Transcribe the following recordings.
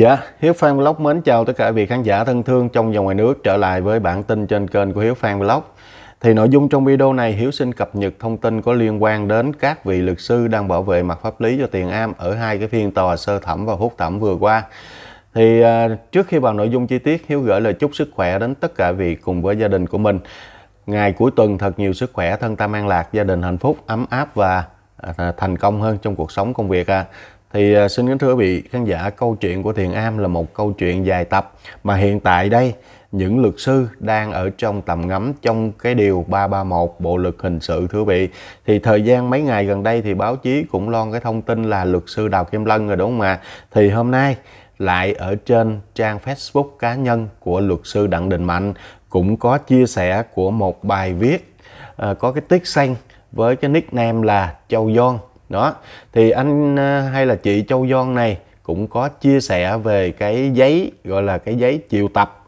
Dạ, Hiếu Phan Vlog mến chào tất cả vị khán giả thân thương trong và ngoài nước trở lại với bản tin trên kênh của Hiếu Phan Vlog. Thì nội dung trong video này Hiếu xin cập nhật thông tin có liên quan đến các vị luật sư đang bảo vệ mặt pháp lý cho Tiền Am ở hai cái phiên tòa sơ thẩm và phúc thẩm vừa qua. Thì à, trước khi vào nội dung chi tiết, Hiếu gửi lời chúc sức khỏe đến tất cả vị cùng với gia đình của mình. Ngày cuối tuần thật nhiều sức khỏe, thân tâm an lạc, gia đình hạnh phúc, ấm áp và à, thành công hơn trong cuộc sống công việc. À. Thì à, xin kính thưa quý vị khán giả, câu chuyện của Thiền Am là một câu chuyện dài tập mà hiện tại đây những luật sư đang ở trong tầm ngắm trong cái điều 331 Bộ luật hình sự thưa quý vị. Thì thời gian mấy ngày gần đây thì báo chí cũng loan cái thông tin là luật sư Đào Kim Lân rồi đúng không ạ? Thì hôm nay lại ở trên trang Facebook cá nhân của luật sư Đặng Đình Mạnh cũng có chia sẻ của một bài viết uh, có cái tiết xanh với cái nickname là Châu Giòn đó thì anh à, hay là chị Châu Gion này cũng có chia sẻ về cái giấy gọi là cái giấy triệu tập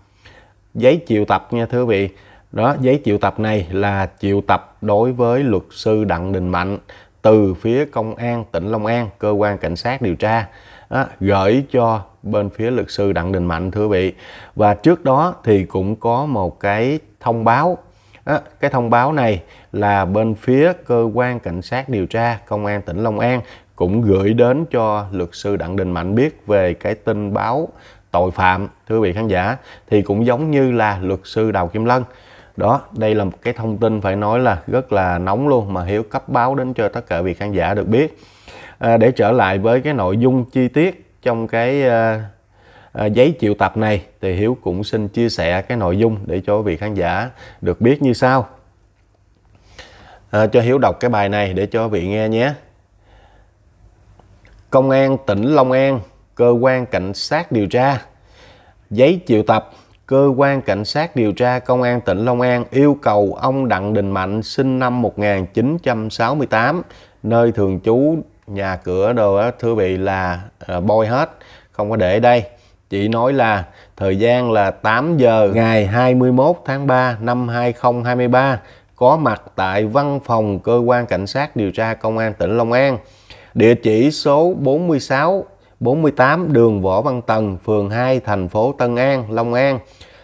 giấy triệu tập nha thưa vị đó giấy triệu tập này là triệu tập đối với luật sư Đặng Đình Mạnh từ phía công an tỉnh Long An cơ quan cảnh sát điều tra đó, gửi cho bên phía luật sư Đặng Đình Mạnh thưa vị và trước đó thì cũng có một cái thông báo đó, cái thông báo này là bên phía cơ quan cảnh sát điều tra công an tỉnh Long An cũng gửi đến cho luật sư Đặng Đình Mạnh biết về cái tin báo tội phạm thưa vị khán giả thì cũng giống như là luật sư Đào Kim Lân đó đây là một cái thông tin phải nói là rất là nóng luôn mà hiếu cấp báo đến cho tất cả vị khán giả được biết à, để trở lại với cái nội dung chi tiết trong cái uh, À, giấy triệu tập này thì Hiếu cũng xin chia sẻ cái nội dung để cho vị khán giả được biết như sau. À, cho Hiếu đọc cái bài này để cho vị nghe nhé. Công an tỉnh Long An, cơ quan cảnh sát điều tra. Giấy triệu tập cơ quan cảnh sát điều tra công an tỉnh Long An yêu cầu ông Đặng Đình Mạnh sinh năm 1968, nơi thường trú nhà cửa đồ thưa vị là à, bôi hết, không có để đây Chị nói là thời gian là 8 giờ ngày 21 tháng 3 năm 2023 có mặt tại văn phòng cơ quan cảnh sát điều tra công an tỉnh Long An. Địa chỉ số 46 48 đường Võ Văn Tần, phường 2, thành phố Tân An, Long An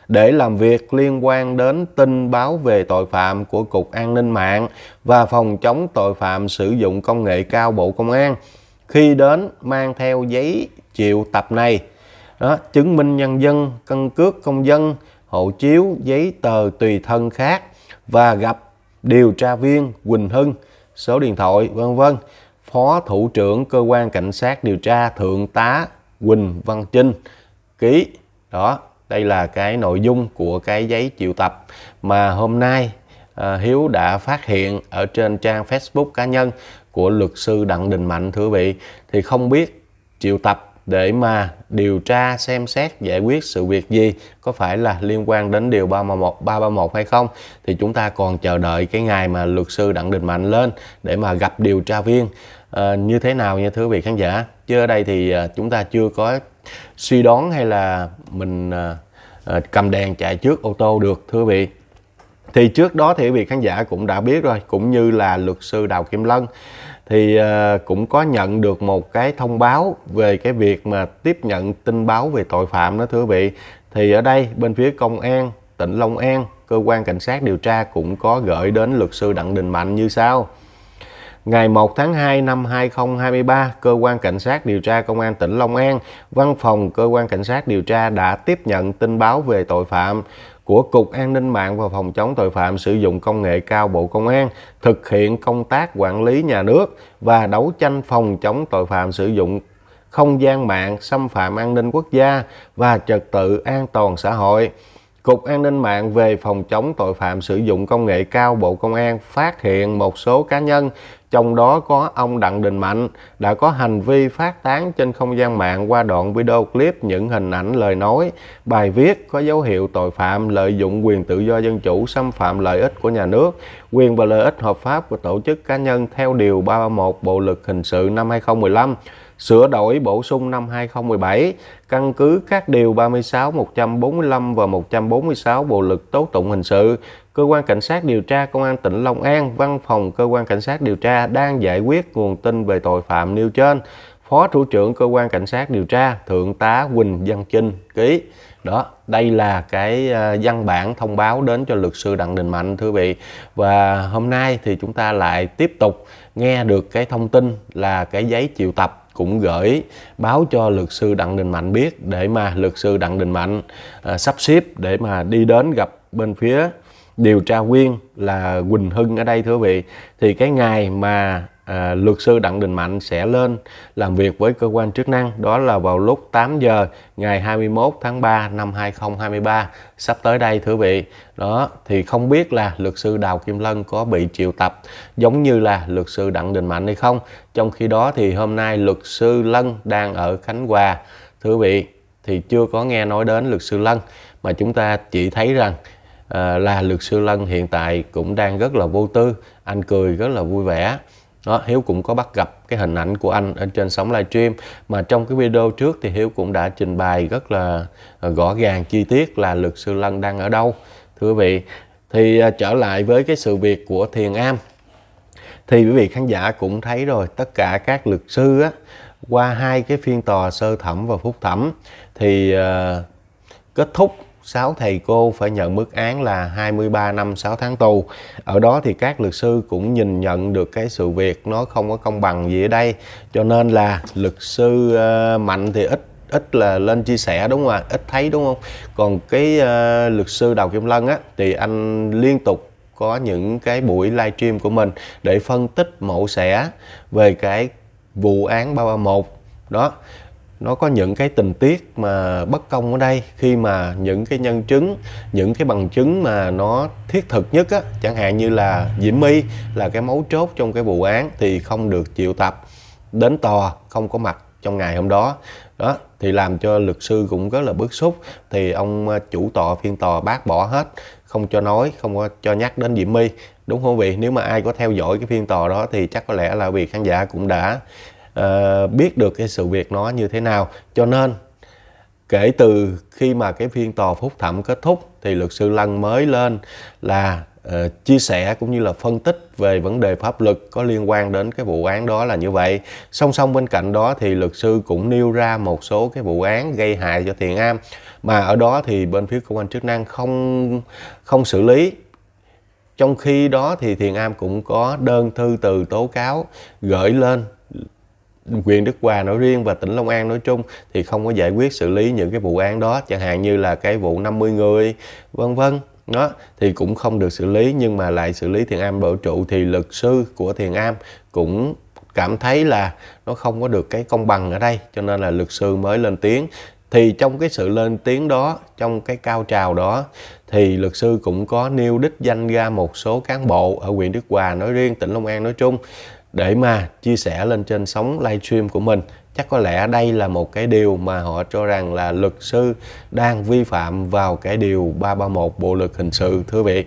để làm việc liên quan đến tin báo về tội phạm của Cục An ninh mạng và Phòng chống tội phạm sử dụng công nghệ cao Bộ Công an. Khi đến mang theo giấy triệu tập này, đó chứng minh nhân dân căn cước công dân hộ chiếu giấy tờ tùy thân khác và gặp điều tra viên Quỳnh Hưng số điện thoại vân vân phó thủ trưởng cơ quan cảnh sát điều tra thượng tá Quỳnh Văn Trinh ký đó đây là cái nội dung của cái giấy triệu tập mà hôm nay à, Hiếu đã phát hiện ở trên trang Facebook cá nhân của luật sư Đặng Đình Mạnh thưa vị thì không biết triệu tập để mà điều tra xem xét giải quyết sự việc gì có phải là liên quan đến điều 311 331 hay không thì chúng ta còn chờ đợi cái ngày mà luật sư Đặng Đình Mạnh lên để mà gặp điều tra viên à, như thế nào nha thưa vị khán giả chứ ở đây thì ờ, chúng ta chưa có suy đoán hay là mình à, cầm đèn chạy trước ô tô được thưa vị thì trước đó thì vị khán giả cũng đã biết rồi cũng như là luật sư Đào Kim Lân thì à, cũng có nhận được một cái thông báo về cái việc mà tiếp nhận tin báo về tội phạm đó thưa quý vị thì ở đây bên phía công an tỉnh Long An cơ quan cảnh sát điều tra cũng có gửi đến luật sư Đặng Đình Mạnh như sau Ngày 1 tháng 2 năm 2023, Cơ quan Cảnh sát điều tra Công an tỉnh Long An, Văn phòng Cơ quan Cảnh sát điều tra đã tiếp nhận tin báo về tội phạm của Cục An ninh mạng và Phòng chống tội phạm sử dụng công nghệ cao Bộ Công an thực hiện công tác quản lý nhà nước và đấu tranh phòng chống tội phạm sử dụng không gian mạng, xâm phạm an ninh quốc gia và trật tự an toàn xã hội. Cục An ninh mạng về phòng chống tội phạm sử dụng công nghệ cao Bộ Công an phát hiện một số cá nhân trong đó có ông Đặng Đình Mạnh đã có hành vi phát tán trên không gian mạng qua đoạn video clip những hình ảnh lời nói, bài viết có dấu hiệu tội phạm lợi dụng quyền tự do dân chủ xâm phạm lợi ích của nhà nước, quyền và lợi ích hợp pháp của tổ chức cá nhân theo Điều 331 Bộ Luật Hình sự năm 2015 sửa đổi bổ sung năm 2017, căn cứ các điều 36, 145 và 146 Bộ luật tố tụng hình sự Cơ quan Cảnh sát điều tra Công an tỉnh Long An, Văn phòng Cơ quan Cảnh sát điều tra đang giải quyết nguồn tin về tội phạm nêu trên. Phó Thủ trưởng Cơ quan Cảnh sát điều tra Thượng tá Quỳnh Văn Chinh ký. Đó, đây là cái ờ, văn bản thông báo đến cho luật sư Đặng Đình Mạnh thưa vị. Và hôm nay thì chúng ta lại tiếp tục nghe được cái thông tin là cái giấy triệu tập cũng gửi báo cho luật sư Đặng Đình Mạnh biết để mà luật sư Đặng Đình Mạnh à, sắp xếp để mà đi đến gặp bên phía điều tra viên là Quỳnh Hưng ở đây thưa quý vị thì cái ngày mà à, luật sư Đặng Đình Mạnh sẽ lên làm việc với cơ quan chức năng đó là vào lúc 8 giờ ngày 21 tháng 3 năm 2023 sắp tới đây thưa vị đó thì không biết là luật sư Đào Kim Lân có bị triệu tập giống như là luật sư Đặng Đình Mạnh hay không trong khi đó thì hôm nay luật sư Lân đang ở Khánh Hòa thưa vị thì chưa có nghe nói đến luật sư Lân mà chúng ta chỉ thấy rằng à, là luật sư lân hiện tại cũng đang rất là vô tư anh cười rất là vui vẻ đó, Hiếu cũng có bắt gặp cái hình ảnh của anh ở trên sóng livestream mà trong cái video trước thì Hiếu cũng đã trình bày rất là ờ, rõ ràng chi tiết là luật sư Lân đang ở đâu thưa quý vị thì ờ, trở lại với cái sự việc của Thiền Am thì quý vị khán giả cũng thấy rồi tất cả các luật sư á, qua hai cái phiên tòa sơ thẩm và phúc thẩm thì uh, kết thúc 6 thầy cô phải nhận mức án là 23 năm 6 tháng tù. Ở đó thì các luật sư cũng nhìn nhận được cái sự việc nó không có công bằng gì ở đây. Cho nên là luật sư ờ, Mạnh thì ít ít là lên chia sẻ đúng không ạ? Ít thấy đúng không? Còn cái uh, luật sư Đào Kim Lân á thì anh liên tục có những cái buổi livestream của mình để phân tích mẫu xẻ về cái vụ án 331 đó nó có những cái tình tiết mà bất công ở đây khi mà những cái nhân chứng những cái bằng chứng mà nó thiết thực nhất á chẳng hạn như là diễm my là cái mấu chốt trong cái vụ án thì không được triệu tập đến tòa không có mặt trong ngày hôm đó đó thì làm cho luật sư cũng rất là bức xúc thì ông ờ, chủ tòa phiên tòa bác bỏ hết không cho nói không có cho nhắc đến diễm my đúng không vị nếu mà ai có theo dõi cái phiên tòa đó thì chắc có lẽ là vì khán giả cũng đã Ờ, biết được cái sự việc nó như thế nào cho nên kể từ khi mà cái phiên tòa phúc thẩm kết thúc thì luật sư lăng mới lên là uh, chia sẻ cũng như là phân tích về vấn đề pháp luật có liên quan đến cái vụ án đó là như vậy song song bên cạnh đó thì luật sư cũng nêu ra một số cái vụ án gây hại cho thiện am mà ở đó thì bên phía cơ quan chức năng không không xử lý trong khi đó thì thiện am cũng có đơn thư từ tố cáo gửi lên quyền Đức Hòa nói riêng và tỉnh Long An nói chung thì không có giải quyết xử lý những cái vụ án đó chẳng hạn như là cái vụ 50 người vân vân đó thì cũng không được xử lý nhưng mà lại xử lý thiền am bảo trụ thì luật sư của thiền am cũng cảm thấy là nó không có được cái công bằng ở đây cho nên là luật sư mới lên tiếng thì trong cái sự lên tiếng đó trong cái cao trào đó thì luật sư cũng có nêu đích danh ra một số cán bộ ở huyện Đức Hòa nói riêng tỉnh Long An nói chung để mà chia sẻ lên trên sóng livestream của mình chắc có lẽ đây là một cái điều mà họ cho rằng là luật sư đang vi phạm vào cái điều 331 bộ luật hình sự thưa vị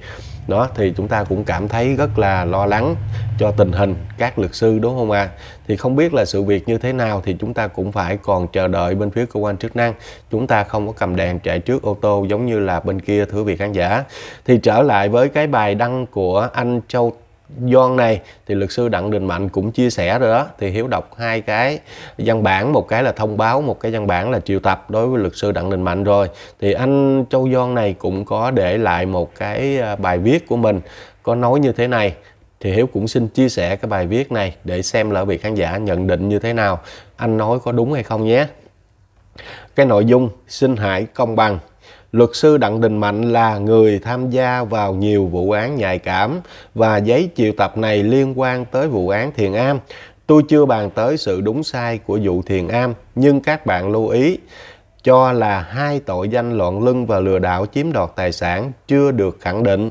đó thì chúng ta cũng cảm thấy rất là lo lắng cho tình hình các luật sư đúng không ạ à? thì không biết là sự việc như thế nào thì chúng ta cũng phải còn chờ đợi bên phía cơ quan chức năng chúng ta không có cầm đèn chạy trước ô tô giống như là bên kia thưa vị khán giả thì trở lại với cái bài đăng của anh Châu doan này thì luật sư đặng đình mạnh cũng chia sẻ rồi đó thì hiếu đọc hai cái văn bản một cái là thông báo một cái văn bản là triệu tập đối với luật sư đặng đình mạnh rồi thì anh châu doan này cũng có để lại một cái à, bài viết của mình có nói như thế này thì hiếu cũng xin chia sẻ cái bài viết này để xem là vị khán giả nhận định như thế nào anh nói có đúng hay không nhé cái nội dung xin hãy công bằng Luật sư Đặng Đình Mạnh là người tham gia vào nhiều vụ án nhạy cảm và giấy triệu tập này liên quan tới vụ án Thiền Am. Tôi chưa bàn tới sự đúng sai của vụ Thiền Am, nhưng các bạn lưu ý cho là hai tội danh loạn luân và lừa đảo chiếm đoạt tài sản chưa được khẳng định.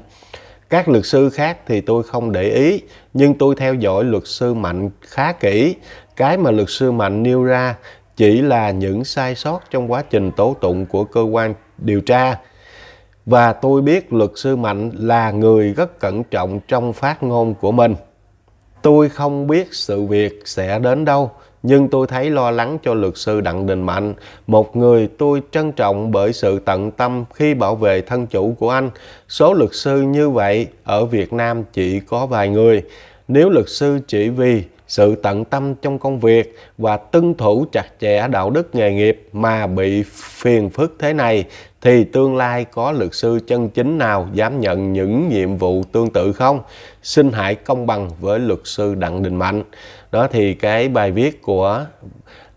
Các luật sư khác thì tôi không để ý, nhưng tôi theo dõi luật sư Mạnh khá kỹ. Cái mà luật sư Mạnh nêu ra chỉ là những sai sót trong quá trình tố tụng của cơ quan điều tra. Và tôi biết luật sư Mạnh là người rất cẩn trọng trong phát ngôn của mình. Tôi không biết sự việc sẽ đến đâu, nhưng tôi thấy lo lắng cho luật sư Đặng Đình Mạnh, một người tôi trân trọng bởi sự tận tâm khi bảo vệ thân chủ của anh. Số luật sư như vậy ở Việt Nam chỉ có vài người. Nếu luật sư chỉ vì sự tận tâm trong công việc và tuân thủ chặt chẽ đạo đức nghề nghiệp mà bị phiền phức thế này thì tương lai có luật sư chân chính nào dám nhận những nhiệm vụ tương tự không? Xin hãy công bằng với luật sư Đặng Đình Mạnh. Đó thì cái bài viết của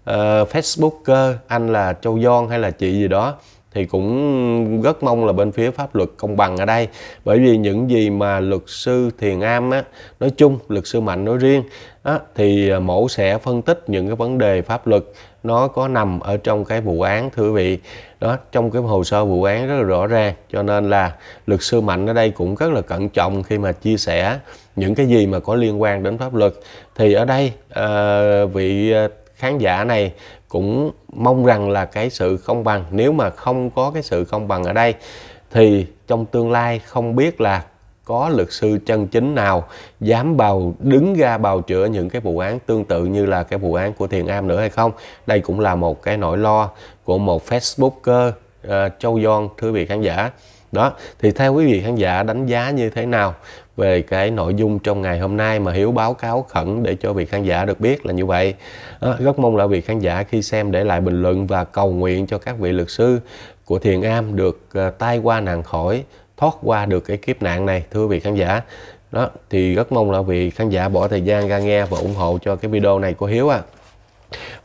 uh, Facebooker anh là Châu Gion hay là chị gì đó thì cũng rất mong là bên phía pháp luật công bằng ở đây bởi vì những gì mà luật sư Thiền Am á, nói chung luật sư Mạnh nói riêng á, thì ờ, mẫu sẽ phân tích những cái vấn đề pháp luật nó có nằm ở trong cái vụ án thưa quý vị đó trong cái hồ sơ vụ án rất là rõ ràng cho nên là luật sư mạnh ở đây cũng rất là cẩn trọng khi mà chia sẻ những cái gì mà có liên quan đến pháp luật thì ở đây uh, vị ờ, khán giả này cũng mong rằng là cái sự công bằng nếu mà không có cái sự công bằng ở đây thì trong tương lai không biết là có luật sư chân chính nào dám bào đứng ra bào chữa những cái vụ án tương tự như là cái vụ án của Thiền Am nữa hay không? Đây cũng là một cái nỗi lo của một Facebooker uh, Châu Giòn thưa vị khán giả. Đó, thì theo quý vị khán giả đánh giá như thế nào về cái nội dung trong ngày hôm nay mà Hiếu báo cáo khẩn để cho vị khán giả được biết là như vậy. À, ờ, rất mong là vị khán giả khi xem để lại bình luận và cầu nguyện cho các vị luật sư của Thiền Am được uh, tai qua nạn khỏi thoát qua được cái kiếp nạn này thưa vị khán giả đó thì rất mong là vị khán giả bỏ thời gian ra nghe và ủng hộ cho cái video này của Hiếu à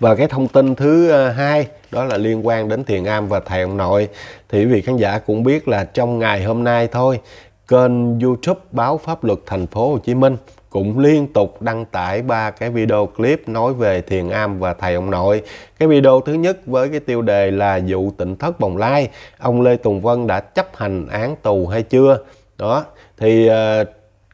và cái thông tin thứ ờ, hai đó là liên quan đến thiền am và thầy ông nội thì vị khán giả cũng biết là trong ngày hôm nay thôi kênh YouTube báo pháp luật thành phố Hồ Chí Minh cũng liên tục đăng tải ba cái video clip nói về thiền am và thầy ông nội. Cái video thứ nhất với cái tiêu đề là vụ tỉnh thất Bồng Lai, ông Lê Tùng Vân đã chấp hành án tù hay chưa? Đó, thì ờ,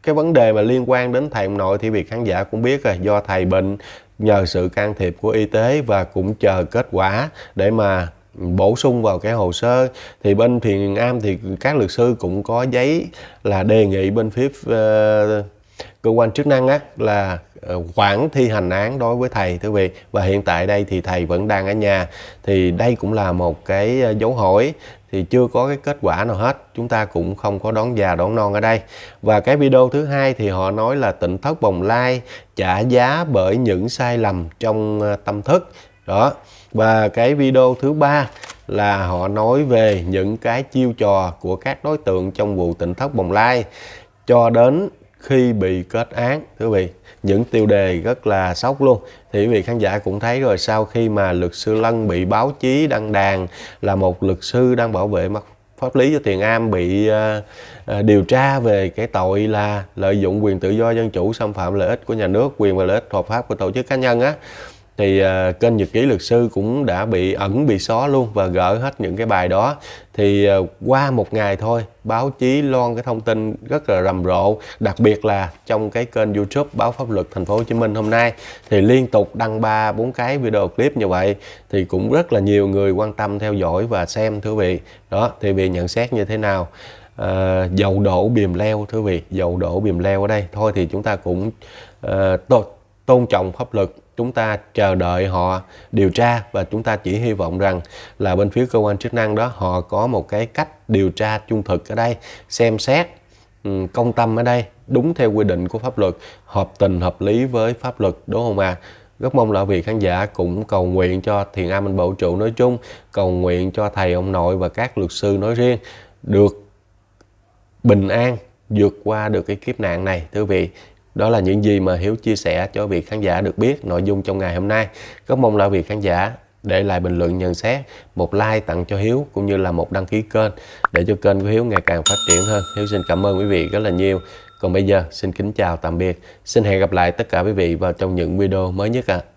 cái vấn đề mà liên quan đến thầy ông nội thì việc khán giả cũng biết rồi, do thầy bệnh nhờ sự can thiệp của y tế và cũng chờ kết quả để mà bổ sung vào cái hồ sơ thì bên thiền am thì các luật sư cũng có giấy là đề nghị bên phía uh, cơ quan chức năng á, là quản ờ, thi hành án đối với thầy thưa vị và hiện tại đây thì thầy vẫn đang ở nhà thì đây cũng là một cái ờ, dấu hỏi thì chưa có cái kết quả nào hết chúng ta cũng không có đón già đón non ở đây và cái video thứ hai thì họ nói là tỉnh thất bồng lai trả giá bởi những sai lầm trong tâm thức đó và cái video thứ ba là họ nói về những cái chiêu trò của các đối tượng trong vụ tỉnh thất bồng lai cho đến khi bị kết án thưa quý vị những tiêu đề rất là sốc luôn thì quý vị khán giả cũng thấy rồi sau khi mà luật sư lân bị báo chí đăng đàn là một luật sư đang bảo vệ mặt pháp lý cho tiền am bị uh, điều tra về cái tội là lợi dụng quyền tự do dân chủ xâm phạm lợi ích của nhà nước quyền và lợi ích hợp pháp của tổ chức cá nhân á thì uh, kênh nhật ký luật sư cũng đã bị ẩn bị xóa luôn và gỡ hết những cái bài đó thì uh, qua một ngày thôi báo chí loan cái thông tin rất là rầm rộ đặc biệt là trong cái kênh youtube báo pháp luật thành phố hồ chí minh hôm nay thì liên tục đăng ba bốn cái video clip như vậy thì cũng rất là nhiều người quan tâm theo dõi và xem thưa vị đó thì vì nhận xét như thế nào à, dầu đổ bìm leo thưa vị dầu đổ bìm leo ở đây thôi thì chúng ta cũng à, tôn, tôn trọng pháp luật chúng ta chờ đợi họ điều tra và chúng ta chỉ hy vọng rằng là bên phía cơ quan chức năng đó họ có một cái cách điều tra trung thực ở đây xem xét ừ, công tâm ở đây đúng theo quy định của pháp luật hợp tình hợp lý với pháp luật đúng không ạ à? rất mong là vị khán giả cũng cầu nguyện cho thiền Am minh vũ trụ nói chung cầu nguyện cho thầy ông nội và các luật sư nói riêng được bình an vượt qua được cái kiếp nạn này thưa vị đó là những gì mà hiếu chia sẻ cho vị khán giả được biết nội dung trong ngày hôm nay Có mong là vị khán giả để lại bình luận nhận xét một like tặng cho hiếu cũng như là một đăng ký kênh để cho kênh của hiếu ngày càng phát triển hơn hiếu xin cảm ơn quý vị rất là nhiều còn bây giờ xin kính chào tạm biệt xin hẹn gặp lại tất cả quý vị vào trong những video mới nhất ạ à.